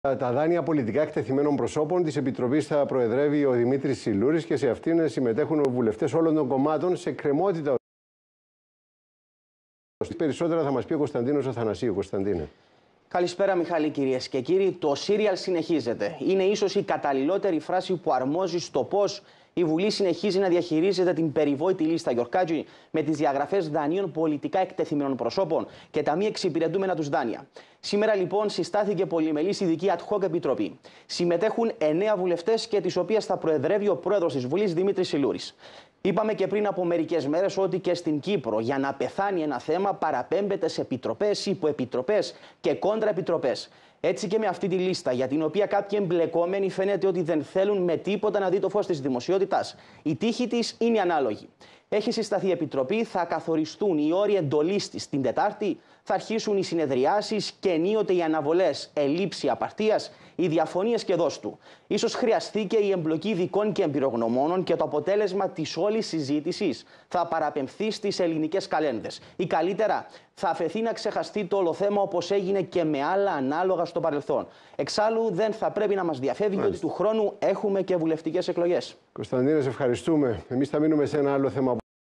Τα δάνεια πολιτικά εκτεθειμένων προσώπων της Επιτροπής θα προεδρεύει ο Δημήτρης Σιλούρης και σε αυτήν συμμετέχουν βουλευτές όλων των κομμάτων σε κρεμότητα. Περισσότερα θα μας πει ο Κωνσταντίνος Αθανασίου. Κωνσταντίνε. Καλησπέρα, Μιχάλη, κυρίες και κύριοι. Το σύριαλ συνεχίζεται. Είναι ίσως η καταλληλότερη φράση που αρμόζει στο πώς η Βουλή συνεχίζει να διαχειρίζεται την περιβόητη λίστα Γιορκάτζη με τις διαγραφές δανείων πολιτικά εκτεθειμένων προσώπων και τα μη εξυπηρετούμενα τους δάνεια. Σήμερα λοιπόν συστάθηκε πολυμελής ειδική ad hoc επιτροπή. Συμμετέχουν εννέα βουλευτές και τις οποίες θα προεδρεύει ο πρόεδρος της Βουλής Δημήτρης Σιλούρη. Είπαμε και πριν από μερικές μέρες ότι και στην Κύπρο για να πεθάνει ένα θέμα παραπέμπεται σε επιτροπές, υποεπιτροπές και κόντρα επιτροπέ. Έτσι και με αυτή τη λίστα, για την οποία κάποιοι εμπλεκόμενοι φαίνεται ότι δεν θέλουν με τίποτα να δει το φως της δημοσιότητα, η τύχη της είναι ανάλογη. Έχει συσταθεί η Επιτροπή, θα καθοριστούν οι όροι εντολής της την Τετάρτη, θα αρχίσουν οι συνεδριάσεις και ενίοτε οι αναβολές, ελήψη απαρτίας, οι διαφωνίες και δόστου. σω χρειαστεί και η εμπλοκή δικών και εμπειρογνωμόνων και το αποτέλεσμα της όλης συζήτησης θα παραπεμφθεί στις ελληνικές καλένδες. Ή καλύτερα, θα αφαιθεί να ξεχαστεί το όλο θέμα όπως έγινε και με άλλα ανάλογα στο παρελθόν. Εξάλλου, δεν θα πρέπει να μας διαφεύγει ότι του χρόνου έχουμε και βουλευτικές εκλογές. Κωνσταντίνε, ευχαριστούμε. Εμείς θα μείνουμε σε ένα άλλο θέμα